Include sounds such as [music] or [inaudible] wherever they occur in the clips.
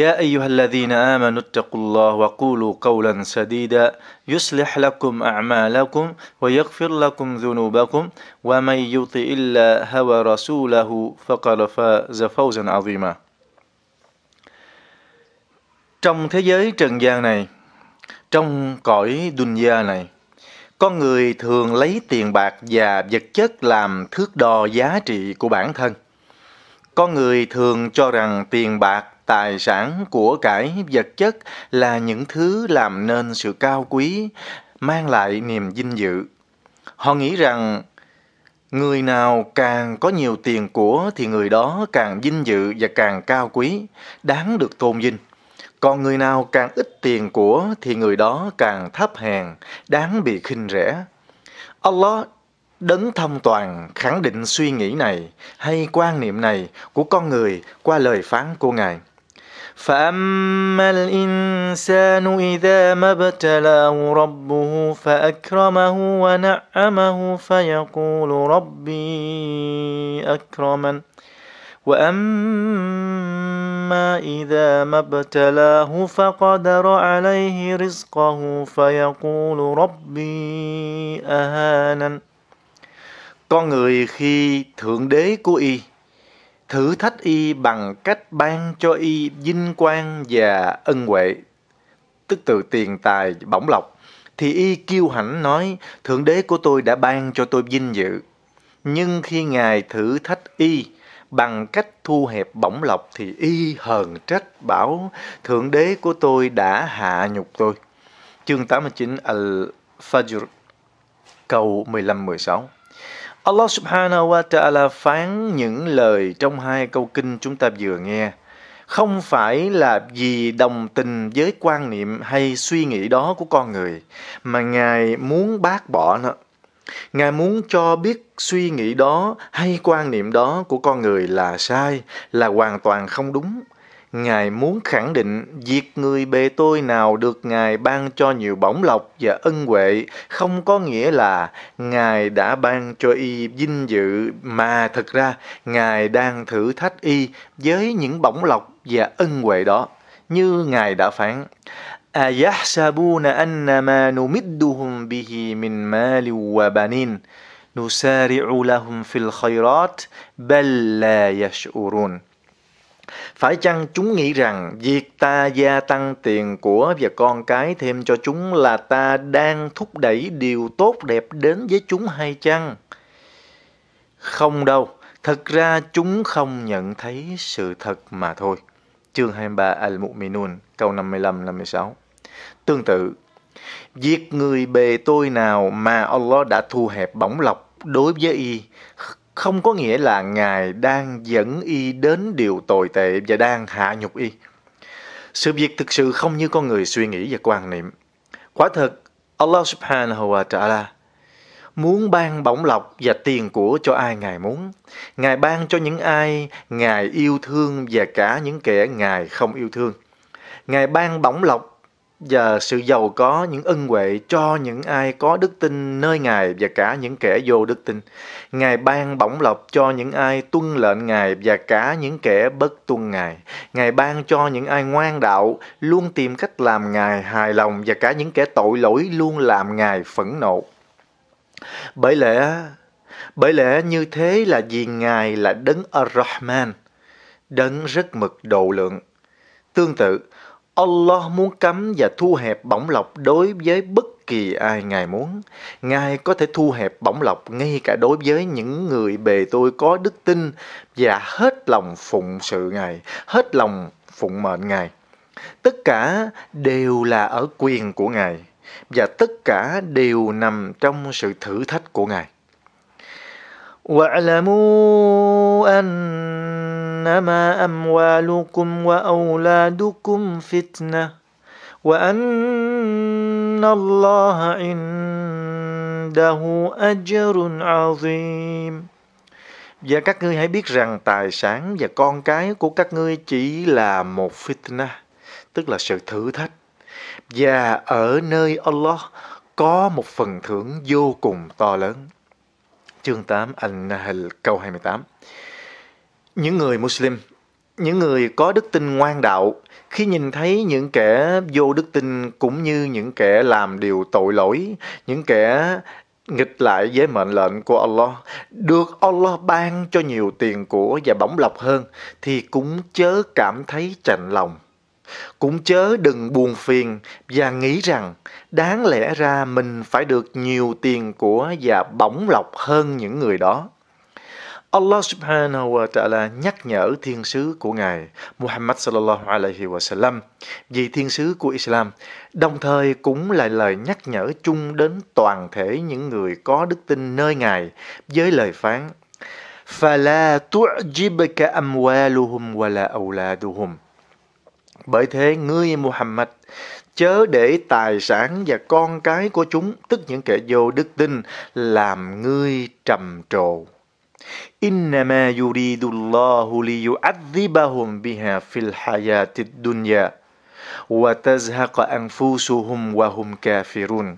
يا أيها الذين آمنوا اتقوا الله وقولوا قولا سديدا يصلح لكم أعمالكم ويغفر لكم ذنوبكم ومن يطع الله ورسوله فقد فاز فوزا عظيما Trong thế giới trần gian này, trong cõi dunya này, con người thường lấy tiền bạc và vật chất làm thước đo giá trị của bản thân. Con người thường cho rằng tiền bạc tài sản của cải vật chất là những thứ làm nên sự cao quý mang lại niềm dinh dự họ nghĩ rằng người nào càng có nhiều tiền của thì người đó càng dinh dự và càng cao quý đáng được tôn vinh còn người nào càng ít tiền của thì người đó càng thấp hèn đáng bị khinh rẻ allah Đấng thông toàn khẳng định suy nghĩ này hay quan niệm này của con người qua lời phán của Ngài. فأما الإنسان إذا ما ابتلاه ربه فأكرمه ونعمه فيقول ربي أكرمن وأما إذا ما ابتلاه فقدر عليه رزقه فيقول ربي أهانن Con người khi Thượng Đế của Y thử thách y bằng cách ban cho y vinh quang và ân huệ, tức từ tiền tài bổng lộc, thì y kiêu hãnh nói, Thượng đế của tôi đã ban cho tôi vinh dự. Nhưng khi Ngài thử thách y bằng cách thu hẹp bổng lộc thì y hờn trách bảo Thượng đế của tôi đã hạ nhục tôi. Chương 89 Al-Fajr, câu 15-16 Allah subhanahu wa ta'ala phán những lời trong hai câu kinh chúng ta vừa nghe không phải là vì đồng tình với quan niệm hay suy nghĩ đó của con người mà ngài muốn bác bỏ nó ngài muốn cho biết suy nghĩ đó hay quan niệm đó của con người là sai là hoàn toàn không đúng Ngài muốn khẳng định việc người bề tôi nào được Ngài ban cho nhiều bổng lộc và ân huệ không có nghĩa là Ngài đã ban cho y vinh dự mà thực ra Ngài đang thử thách y với những bổng lộc và ân huệ đó như Ngài đã phán. أَيَحْسَبُونَ أَنَّمَا نُمِدُّهُمْ بِهِ مِنْ مَالٍ وَبَنِينَ نُسَارِعُ لَهُمْ فِي الْخَيْرَاتِ بَلْ لَا يَشْعُرُونَ phải chăng chúng nghĩ rằng việc ta gia tăng tiền của và con cái thêm cho chúng là ta đang thúc đẩy điều tốt đẹp đến với chúng hay chăng? Không đâu, thật ra chúng không nhận thấy sự thật mà thôi. Chương 23 Al-Mu'minun, câu 55-56 Tương tự, việc người bề tôi nào mà Allah đã thu hẹp bổng lọc đối với y không có nghĩa là Ngài đang dẫn y đến điều tồi tệ và đang hạ nhục y. Sự việc thực sự không như con người suy nghĩ và quan niệm. Quả thật, Allah subhanahu wa ta'ala muốn ban bổng lộc và tiền của cho ai Ngài muốn. Ngài ban cho những ai Ngài yêu thương và cả những kẻ Ngài không yêu thương. Ngài ban bổng lộc và sự giàu có những ân huệ cho những ai có đức tin nơi Ngài và cả những kẻ vô đức tin. Ngài ban bổng lộc cho những ai tuân lệnh Ngài và cả những kẻ bất tuân Ngài. Ngài ban cho những ai ngoan đạo luôn tìm cách làm Ngài hài lòng và cả những kẻ tội lỗi luôn làm Ngài phẫn nộ. Bởi lẽ bởi lẽ như thế là vì Ngài là đấng Ar-Rahman, đấng rất mực độ lượng. Tương tự, Allah muốn cấm và thu hẹp bổng lọc đối với bất kỳ ai Ngài muốn. Ngài có thể thu hẹp bổng lọc ngay cả đối với những người bề tôi có đức tin và hết lòng phụng sự Ngài, hết lòng phụng mệnh Ngài. Tất cả đều là ở quyền của Ngài và tất cả đều nằm trong sự thử thách của Ngài. واعلموا انما اموالكم واولادكم فتنه وان الله عنده اجر عظيم và các ngươi hãy biết rằng tài sản và con cái của các ngươi chỉ là một fitna, tức là sự thử thách. Và ở nơi Allah có một phần thưởng vô cùng to lớn chương 8 An-Nahl câu 28. Những người Muslim, những người có đức tin ngoan đạo, khi nhìn thấy những kẻ vô đức tin cũng như những kẻ làm điều tội lỗi, những kẻ nghịch lại với mệnh lệnh của Allah, được Allah ban cho nhiều tiền của và bóng lọc hơn, thì cũng chớ cảm thấy chạnh lòng cũng chớ đừng buồn phiền và nghĩ rằng đáng lẽ ra mình phải được nhiều tiền của và bổng lộc hơn những người đó. Allah subhanahu wa ta'ala nhắc nhở thiên sứ của Ngài Muhammad sallallahu alaihi wa sallam vì thiên sứ của Islam, đồng thời cũng là lời nhắc nhở chung đến toàn thể những người có đức tin nơi Ngài với lời phán فَلَا تُعْجِبَكَ أَمْوَالُهُمْ وَلَا أَوْلَادُهُمْ bởi thế ngươi Muhammad chớ để tài sản và con cái của chúng, tức những kẻ vô đức tin, làm ngươi trầm trồ. Innama yuridullahu liyu'adhibahum biha fil hayatid dunya wa tazhaqa anfusuhum wa hum kafirun.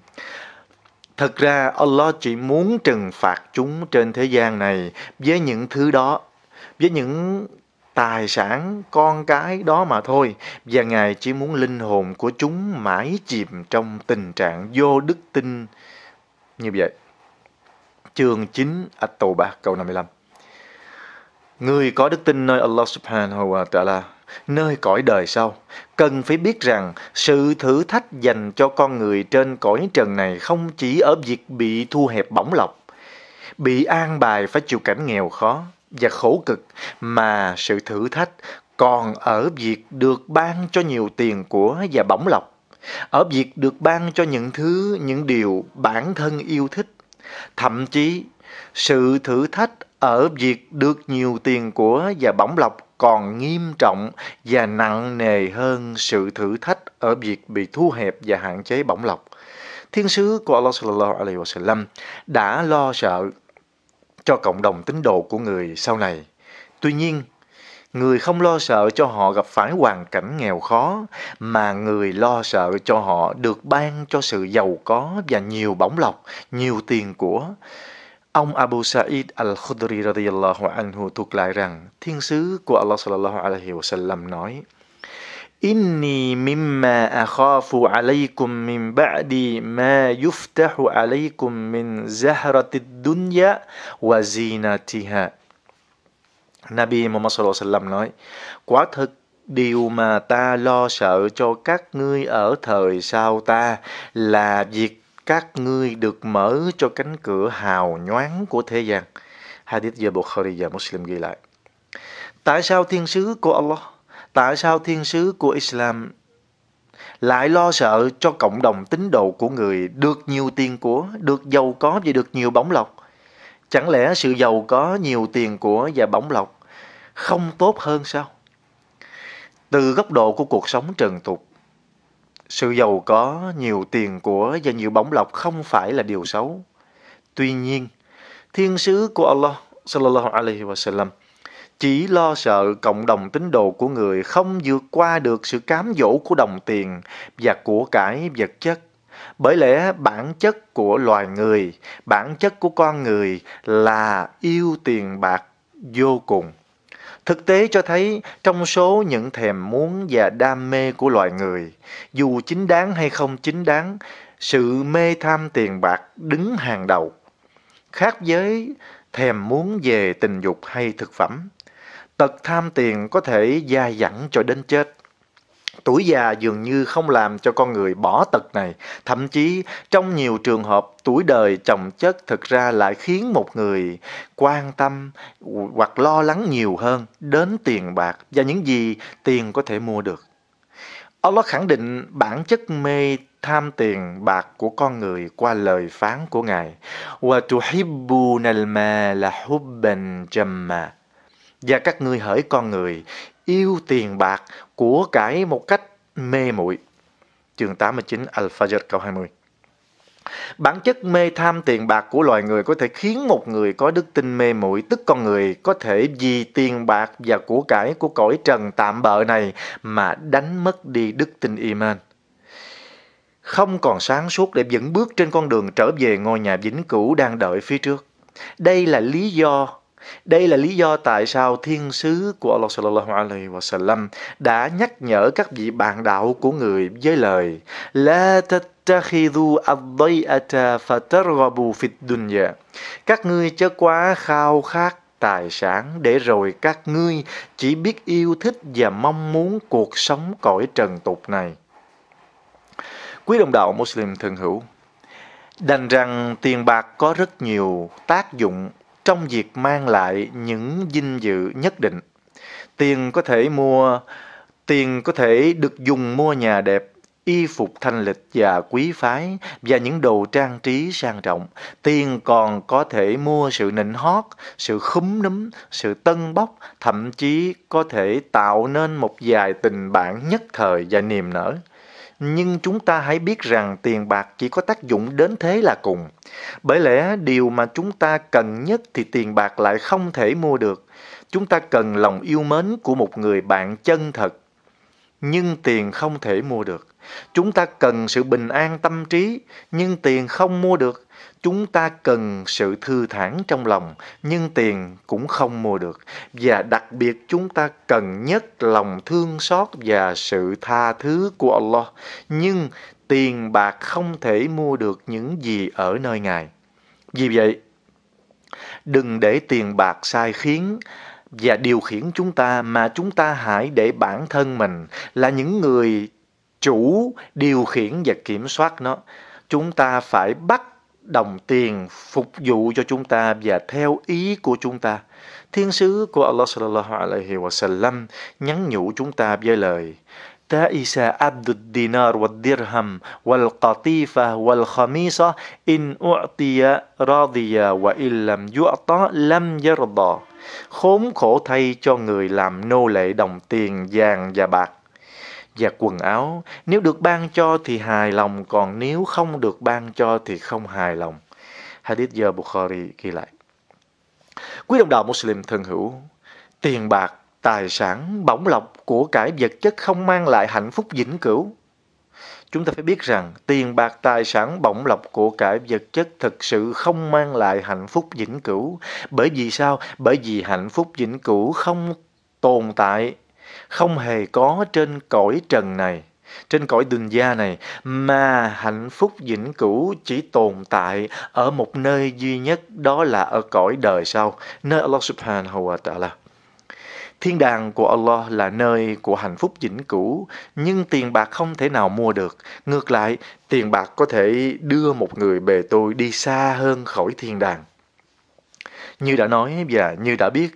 Thật ra Allah chỉ muốn trừng phạt chúng trên thế gian này với những thứ đó, với những tài sản con cái đó mà thôi và ngài chỉ muốn linh hồn của chúng mãi chìm trong tình trạng vô đức tin như vậy chương 9 At-Tawbah câu 55 Người có đức tin nơi Allah subhanahu wa ta'ala, nơi cõi đời sau, cần phải biết rằng sự thử thách dành cho con người trên cõi trần này không chỉ ở việc bị thu hẹp bỏng lọc, bị an bài phải chịu cảnh nghèo khó, và khổ cực mà sự thử thách còn ở việc được ban cho nhiều tiền của và bổng lộc ở việc được ban cho những thứ những điều bản thân yêu thích thậm chí sự thử thách ở việc được nhiều tiền của và bổng lộc còn nghiêm trọng và nặng nề hơn sự thử thách ở việc bị thu hẹp và hạn chế bổng lộc thiên sứ của Allah sallallahu alaihi wasallam đã lo sợ cho cộng đồng tín đồ của người sau này. Tuy nhiên, người không lo sợ cho họ gặp phải hoàn cảnh nghèo khó, mà người lo sợ cho họ được ban cho sự giàu có và nhiều bóng lọc, nhiều tiền của. Ông Abu Sa'id al-Khudri radiyallahu anhu thuộc lại rằng, thiên sứ của Allah sallallahu alaihi wasallam nói, إني مما أخاف عليكم من بعد ما يفتح عليكم من زهرة الدنيا وزينتها Nabi Muhammad Sallallahu Alaihi Wasallam nói Quá thực Điều mà ta lo sợ cho các ngươi ở thời sau ta là việc các ngươi được mở cho cánh cửa hào nhoáng của thế gian. Hadith do Bukhari và Muslim ghi lại. Tại sao thiên sứ của Allah tại sao thiên sứ của Islam lại lo sợ cho cộng đồng tín đồ của người được nhiều tiền của, được giàu có và được nhiều bóng lộc? Chẳng lẽ sự giàu có, nhiều tiền của và bóng lộc không tốt hơn sao? Từ góc độ của cuộc sống trần tục, sự giàu có, nhiều tiền của và nhiều bóng lộc không phải là điều xấu. Tuy nhiên, thiên sứ của Allah sallallahu alaihi wasallam chỉ lo sợ cộng đồng tín đồ của người không vượt qua được sự cám dỗ của đồng tiền và của cải vật chất. Bởi lẽ bản chất của loài người, bản chất của con người là yêu tiền bạc vô cùng. Thực tế cho thấy trong số những thèm muốn và đam mê của loài người, dù chính đáng hay không chính đáng, sự mê tham tiền bạc đứng hàng đầu. Khác với thèm muốn về tình dục hay thực phẩm, Tật tham tiền có thể dai dẳng cho đến chết. Tuổi già dường như không làm cho con người bỏ tật này, thậm chí trong nhiều trường hợp tuổi đời chồng chất thực ra lại khiến một người quan tâm hoặc lo lắng nhiều hơn đến tiền bạc và những gì tiền có thể mua được. Allah khẳng định bản chất mê tham tiền bạc của con người qua lời phán của Ngài. وَتُحِبُّنَ الْمَالَ حُبًّا جَمَّا và các ngươi hỡi con người, yêu tiền bạc, của cải một cách mê muội Chương 89 Al-Fajr câu 20 Bản chất mê tham tiền bạc của loài người có thể khiến một người có đức tin mê muội tức con người có thể vì tiền bạc và của cải của cõi trần tạm bợ này mà đánh mất đi đức tin iman. Không còn sáng suốt để vững bước trên con đường trở về ngôi nhà vĩnh cửu đang đợi phía trước. Đây là lý do đây là lý do tại sao thiên sứ của Allah sallallahu alaihi wasallam đã nhắc nhở các vị bạn đạo của người với lời La tattakhidhu ad-day'ata fatarghabu fid dunya. Các ngươi chớ quá khao khát tài sản để rồi các ngươi chỉ biết yêu thích và mong muốn cuộc sống cõi trần tục này. Quý đồng đạo Muslim thân hữu, đành rằng tiền bạc có rất nhiều tác dụng trong việc mang lại những dinh dự nhất định. Tiền có thể mua, tiền có thể được dùng mua nhà đẹp, y phục thanh lịch và quý phái và những đồ trang trí sang trọng. Tiền còn có thể mua sự nịnh hót, sự khúm núm, sự tân bốc, thậm chí có thể tạo nên một vài tình bạn nhất thời và niềm nở nhưng chúng ta hãy biết rằng tiền bạc chỉ có tác dụng đến thế là cùng. Bởi lẽ điều mà chúng ta cần nhất thì tiền bạc lại không thể mua được. Chúng ta cần lòng yêu mến của một người bạn chân thật. Nhưng tiền không thể mua được. Chúng ta cần sự bình an tâm trí, nhưng tiền không mua được. Chúng ta cần sự thư thản trong lòng, nhưng tiền cũng không mua được. Và đặc biệt chúng ta cần nhất lòng thương xót và sự tha thứ của Allah. Nhưng tiền bạc không thể mua được những gì ở nơi Ngài. Vì vậy, đừng để tiền bạc sai khiến và điều khiển chúng ta mà chúng ta hãy để bản thân mình là những người chủ điều khiển và kiểm soát nó. Chúng ta phải bắt đồng tiền phục vụ cho chúng ta và theo ý của chúng ta. Thiên sứ của Allah sallallahu alaihi wasallam nhắn nhủ chúng ta với lời تائس عبد الدينار والدرهم والقطيفة والخميصة إن أعطي راضية وإن لم يعطى لم يرضى. Khốn khổ thay cho người làm nô lệ đồng tiền vàng và bạc và quần áo, nếu được ban cho thì hài lòng, còn nếu không được ban cho thì không hài lòng. Hadith giờ Bukhari ghi lại. Quý đồng đạo Muslim thân hữu, tiền bạc, tài sản, bổng lộc của cải vật chất không mang lại hạnh phúc vĩnh cửu. Chúng ta phải biết rằng tiền bạc, tài sản, bổng lộc của cải vật chất thực sự không mang lại hạnh phúc vĩnh cửu. Bởi vì sao? Bởi vì hạnh phúc vĩnh cửu không tồn tại không hề có trên cõi trần này, trên cõi đường gia này, mà hạnh phúc vĩnh cửu chỉ tồn tại ở một nơi duy nhất đó là ở cõi đời sau, nơi Allah subhanahu wa ta'ala. Thiên đàng của Allah là nơi của hạnh phúc vĩnh cửu, nhưng tiền bạc không thể nào mua được. Ngược lại, tiền bạc có thể đưa một người bề tôi đi xa hơn khỏi thiên đàng. Như đã nói và như đã biết,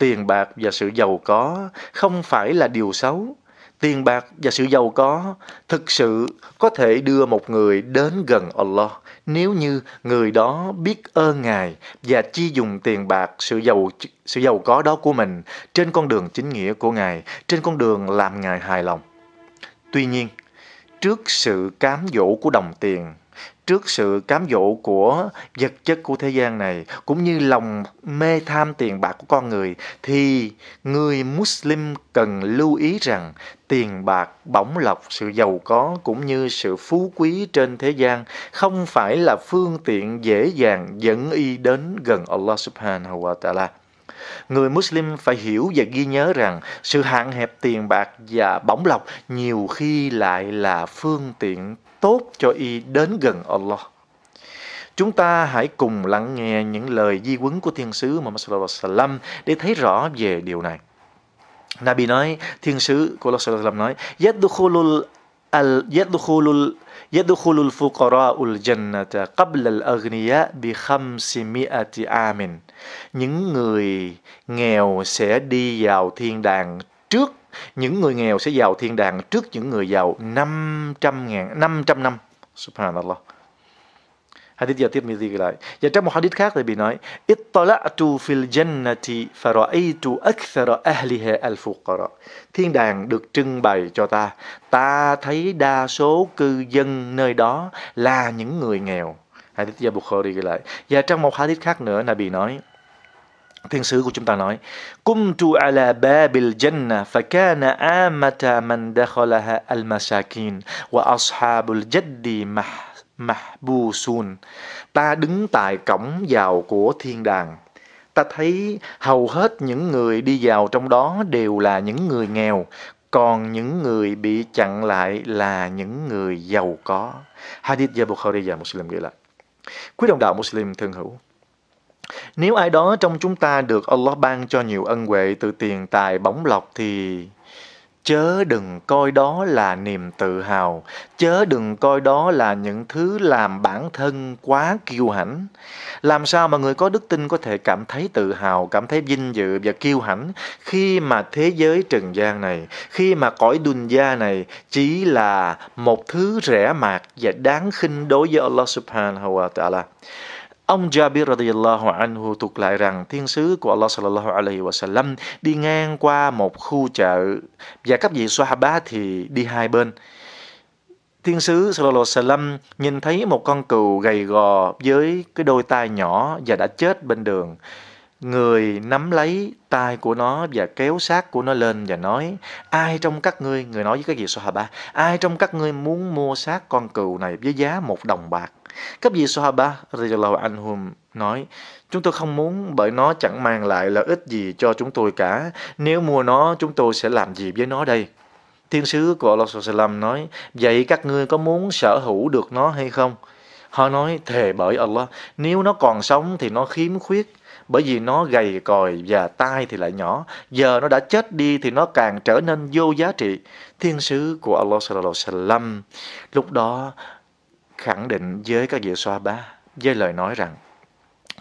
Tiền bạc và sự giàu có không phải là điều xấu. Tiền bạc và sự giàu có thực sự có thể đưa một người đến gần Allah nếu như người đó biết ơn Ngài và chi dùng tiền bạc sự giàu sự giàu có đó của mình trên con đường chính nghĩa của Ngài, trên con đường làm Ngài hài lòng. Tuy nhiên, trước sự cám dỗ của đồng tiền trước sự cám dỗ của vật chất của thế gian này cũng như lòng mê tham tiền bạc của con người thì người Muslim cần lưu ý rằng tiền bạc bổng lộc sự giàu có cũng như sự phú quý trên thế gian không phải là phương tiện dễ dàng dẫn y đến gần Allah subhanahu wa ta'ala người Muslim phải hiểu và ghi nhớ rằng sự hạn hẹp tiền bạc và bổng lộc nhiều khi lại là phương tiện tốt cho y đến gần Allah. Chúng ta hãy cùng lắng nghe những lời di huấn của Thiên sứ Muhammad sallallahu alaihi wasallam để thấy rõ về điều này. Nabi nói, Thiên sứ của Allah sallallahu alaihi wasallam nói: "Yadkhulul fuqara'ul jannata qabla al-aghniya bi 500 amin." Những người nghèo sẽ đi vào thiên đàng trước những người nghèo sẽ giàu thiên đàng trước những người giàu 500 ngàn, 500 năm. Subhanallah. Hadith do tiếp Mizi ghi lại. Và trong một hadith khác thì bị nói Ittala'tu fil jannati fara'aytu akthara ahliha al-fuqara. Thiên đàng được trưng bày cho ta. Ta thấy đa số cư dân nơi đó là những người nghèo. Hadith do Bukhari ghi lại. Và trong một hadith khác nữa Nabi nói Thiên sứ của chúng ta nói: "Kumtu ala babil jannah fakana amata man dakhalaha al-masakin wa ashabul jaddi mahbusun." Ta đứng tại cổng vào của thiên đàng. Ta thấy hầu hết những người đi vào trong đó đều là những người nghèo, còn những người bị chặn lại là những người giàu có. Hadith do Bukhari và Muslim ghi lại. Quý đồng đạo Muslim thân hữu, nếu ai đó trong chúng ta được Allah ban cho nhiều ân huệ từ tiền tài bóng lọc thì chớ đừng coi đó là niềm tự hào chớ đừng coi đó là những thứ làm bản thân quá kiêu hãnh làm sao mà người có đức tin có thể cảm thấy tự hào cảm thấy vinh dự và kiêu hãnh khi mà thế giới trần gian này khi mà cõi đun gia này chỉ là một thứ rẻ mạt và đáng khinh đối với Allah subhanahu wa ta'ala Ông Jabir radhiyallahu anhu thuật lại rằng thiên sứ của Allah sallallahu alaihi wasallam đi ngang qua một khu chợ và các vị Sahaba thì đi hai bên. Thiên sứ sallallahu alaihi wasallam nhìn thấy một con cừu gầy gò với cái đôi tai nhỏ và đã chết bên đường. Người nắm lấy tai của nó và kéo xác của nó lên và nói Ai trong các ngươi, người nói với các vị Sahaba, ai trong các ngươi muốn mua xác con cừu này với giá một đồng bạc? Các vị Sahaba radhiyallahu anhum nói, chúng tôi không muốn bởi nó chẳng mang lại lợi ích gì cho chúng tôi cả. Nếu mua nó, chúng tôi sẽ làm gì với nó đây? Thiên sứ của Allah Sallam nói, vậy các ngươi có muốn sở hữu được nó hay không? Họ nói, thề bởi Allah, nếu nó còn sống thì nó khiếm khuyết, bởi vì nó gầy còi và tai thì lại nhỏ. Giờ nó đã chết đi thì nó càng trở nên vô giá trị. Thiên sứ của Allah Sallallahu Alaihi Lúc đó, khẳng định với các vị xoa ba với lời nói rằng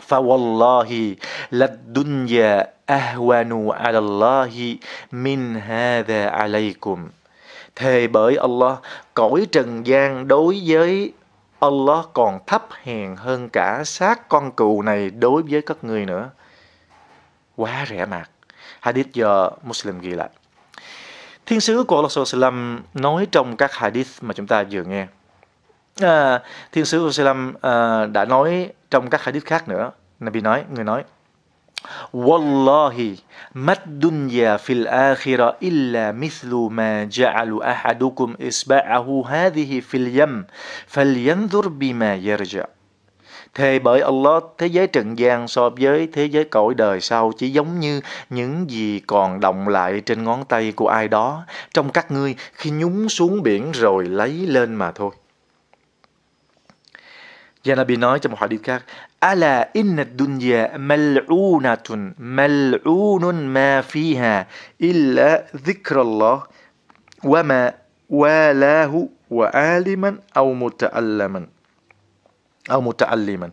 فَوَاللَّهِ لَدُّنْيَا أَهْوَنُ عَلَى اللَّهِ مِنْ هَذَا عَلَيْكُمْ Thề bởi Allah, cõi trần gian đối với Allah còn thấp hèn hơn cả xác con cừu này đối với các ngươi nữa. Quá rẻ mạt. Hadith do Muslim ghi lại. Thiên sứ của Allah nói trong các hadith mà chúng ta vừa nghe à, thiên sứ Jerusalem à, đã nói trong các hadith khác nữa Nabi nói người nói Wallahi maddunya fil akhira illa mithlu ma ja'alu ahadukum isba'ahu hadhihi fil yam falyanzur bima yarja' Thề bởi Allah, thế giới trần gian so với thế giới cõi đời sau chỉ giống như những gì còn động lại trên ngón tay của ai đó trong các ngươi khi nhúng xuống biển rồi lấy lên mà thôi. Và Nabi nói trong một hadith khác Ala inna dunya mal'unatun mal'unun ma fiha illa dhikrallah wa ma walahu wa aliman au muta'allaman au muta'alliman.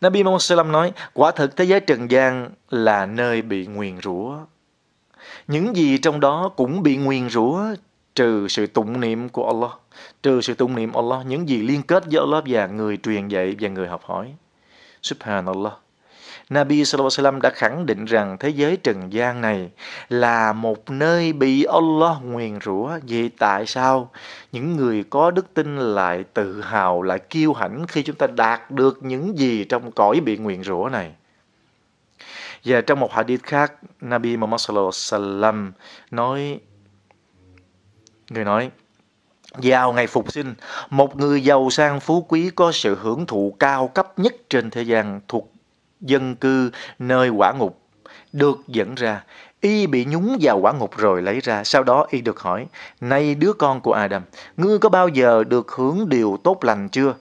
Nabi Muhammad nói, quả thực thế giới trần gian là nơi bị nguyền rủa. Những gì trong đó cũng bị nguyền rủa trừ sự tụng niệm của Allah trừ sự tụng niệm Allah, những gì liên kết giữa Allah và người truyền dạy và người học hỏi. Subhanallah. Nabi Wasallam đã khẳng định rằng thế giới trần gian này là một nơi bị Allah nguyền rủa. Vậy tại sao những người có đức tin lại tự hào, lại kiêu hãnh khi chúng ta đạt được những gì trong cõi bị nguyền rủa này? Và trong một hadith khác, Nabi Muhammad Wasallam nói, Người nói, vào ngày phục sinh, một người giàu sang phú quý có sự hưởng thụ cao cấp nhất trên thế gian thuộc dân cư nơi quả ngục được dẫn ra. Y bị nhúng vào quả ngục rồi lấy ra. Sau đó Y được hỏi, nay đứa con của Adam, ngươi có bao giờ được hưởng điều tốt lành chưa?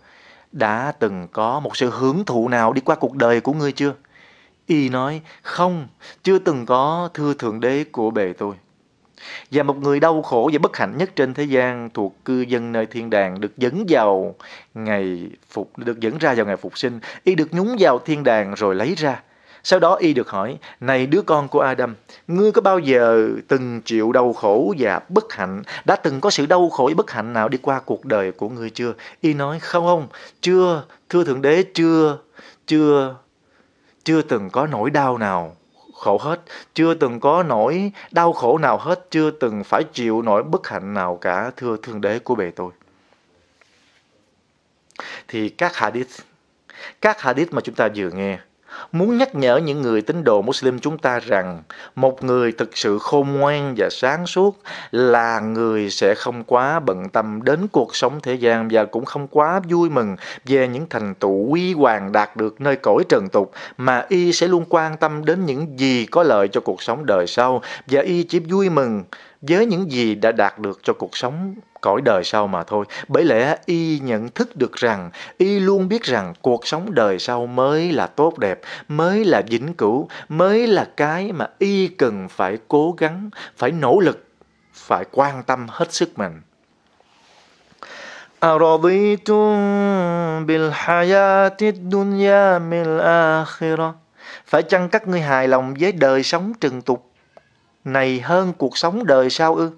Đã từng có một sự hưởng thụ nào đi qua cuộc đời của ngươi chưa? Y nói, không, chưa từng có thưa Thượng Đế của bề tôi. Và một người đau khổ và bất hạnh nhất trên thế gian thuộc cư dân nơi thiên đàng được dẫn vào ngày phục được dẫn ra vào ngày phục sinh, y được nhúng vào thiên đàng rồi lấy ra. Sau đó y được hỏi, này đứa con của Adam, ngươi có bao giờ từng chịu đau khổ và bất hạnh, đã từng có sự đau khổ và bất hạnh nào đi qua cuộc đời của ngươi chưa? Y nói, không không, chưa, thưa Thượng Đế, chưa, chưa, chưa từng có nỗi đau nào khổ hết, chưa từng có nỗi đau khổ nào hết, chưa từng phải chịu nỗi bất hạnh nào cả, thưa thượng Đế của bề tôi. Thì các hadith, các hadith mà chúng ta vừa nghe, muốn nhắc nhở những người tín đồ Muslim chúng ta rằng một người thực sự khôn ngoan và sáng suốt là người sẽ không quá bận tâm đến cuộc sống thế gian và cũng không quá vui mừng về những thành tựu uy hoàng đạt được nơi cõi trần tục mà y sẽ luôn quan tâm đến những gì có lợi cho cuộc sống đời sau và y chỉ vui mừng với những gì đã đạt được cho cuộc sống cõi đời sau mà thôi. Bởi lẽ y nhận thức được rằng, y luôn biết rằng cuộc sống đời sau mới là tốt đẹp, mới là vĩnh cửu, mới là cái mà y cần phải cố gắng, phải nỗ lực, phải quan tâm hết sức mình. أرضيتم بالحياة الدنيا من الآخرة Phải chăng các ngươi hài lòng với đời sống trần tục này hơn cuộc sống đời sau ư?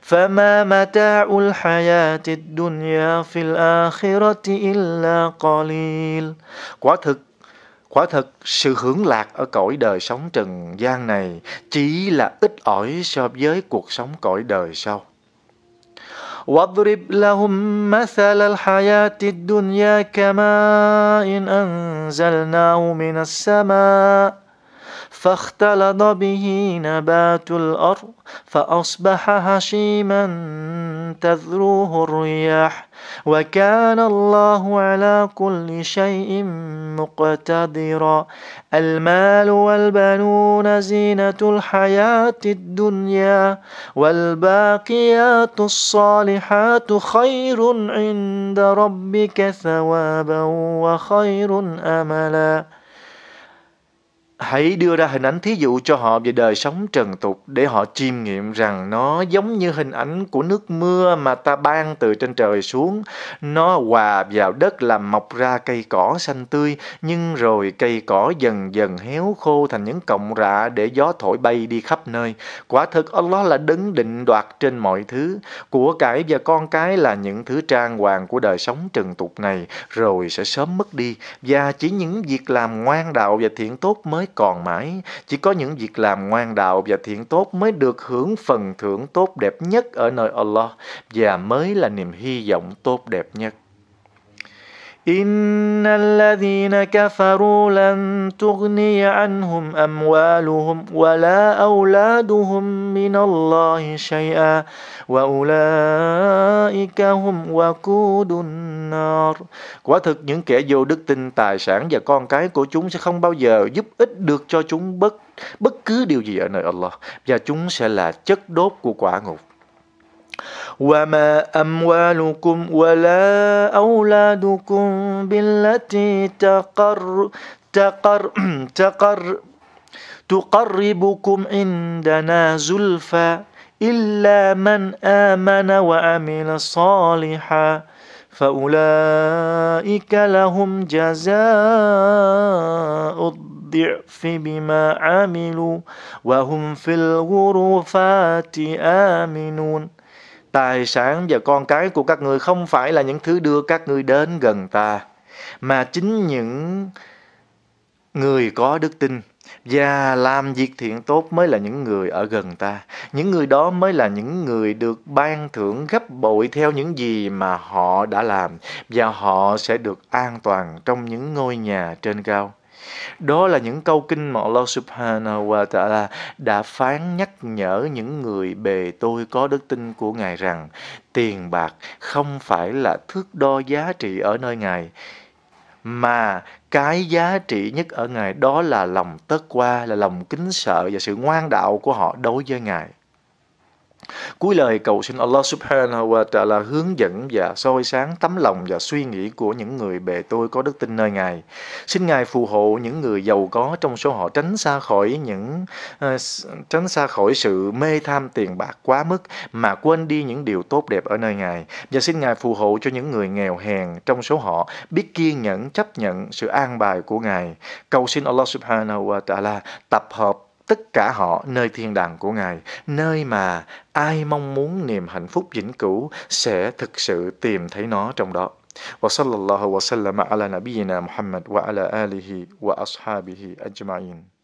فما متاع الحياة الدنيا في الآخرة إلا قليل Quả thực Quả thực sự hưởng lạc ở cõi đời sống trần gian này chỉ là ít ỏi so với cuộc sống cõi đời sau. واضرب لهم مثل الحياة الدنيا كماء أنزلناه من السماء فاختلط به نبات الأرض فأصبح هشيما تذروه الرياح وكان الله على كل شيء مقتدرا المال والبنون زينة الحياة الدنيا والباقيات الصالحات خير عند ربك ثوابا وخير أملا Hãy đưa ra hình ảnh thí dụ cho họ về đời sống trần tục để họ chiêm nghiệm rằng nó giống như hình ảnh của nước mưa mà ta ban từ trên trời xuống. Nó hòa vào đất làm mọc ra cây cỏ xanh tươi, nhưng rồi cây cỏ dần dần héo khô thành những cọng rạ để gió thổi bay đi khắp nơi. Quả thực Allah là đấng định đoạt trên mọi thứ. Của cải và con cái là những thứ trang hoàng của đời sống trần tục này, rồi sẽ sớm mất đi. Và chỉ những việc làm ngoan đạo và thiện tốt mới còn mãi. Chỉ có những việc làm ngoan đạo và thiện tốt mới được hưởng phần thưởng tốt đẹp nhất ở nơi Allah và mới là niềm hy vọng tốt đẹp nhất. إن الذين كفروا لن تغني عنهم أموالهم ولا أولادهم من الله شيئا واولئك هم وقود النار quả thực những kẻ vô đức tin tài sản và con cái của chúng sẽ không bao giờ giúp ích được cho chúng bất bất cứ điều gì ở nơi Allah và chúng sẽ là chất đốt của quả ngục وما أموالكم ولا أولادكم بالتي تقر تقر [clears throat] تقر تقربكم عندنا زلفى إلا من آمن وعمل صالحا فأولئك لهم جزاء الضعف بما عملوا وهم في الغرفات آمنون Tài sản và con cái của các người không phải là những thứ đưa các ngươi đến gần ta, mà chính những người có đức tin và làm việc thiện tốt mới là những người ở gần ta. Những người đó mới là những người được ban thưởng gấp bội theo những gì mà họ đã làm và họ sẽ được an toàn trong những ngôi nhà trên cao. Đó là những câu kinh mà Allah Subhanahu wa Ta'ala đã phán nhắc nhở những người bề tôi có đức tin của Ngài rằng tiền bạc không phải là thước đo giá trị ở nơi Ngài mà cái giá trị nhất ở Ngài đó là lòng tất qua, là lòng kính sợ và sự ngoan đạo của họ đối với Ngài. Cuối lời cầu xin Allah subhanahu wa ta'ala hướng dẫn và soi sáng tấm lòng và suy nghĩ của những người bề tôi có đức tin nơi Ngài. Xin Ngài phù hộ những người giàu có trong số họ tránh xa khỏi những uh, tránh xa khỏi sự mê tham tiền bạc quá mức mà quên đi những điều tốt đẹp ở nơi Ngài. Và xin Ngài phù hộ cho những người nghèo hèn trong số họ biết kiên nhẫn chấp nhận sự an bài của Ngài. Cầu xin Allah subhanahu wa ta'ala tập hợp tất cả họ nơi thiên đàng của Ngài, nơi mà ai mong muốn niềm hạnh phúc vĩnh cửu sẽ thực sự tìm thấy nó trong đó. وصلى الله وسلم على نبينا محمد وعلى آله وأصحابه أجمعين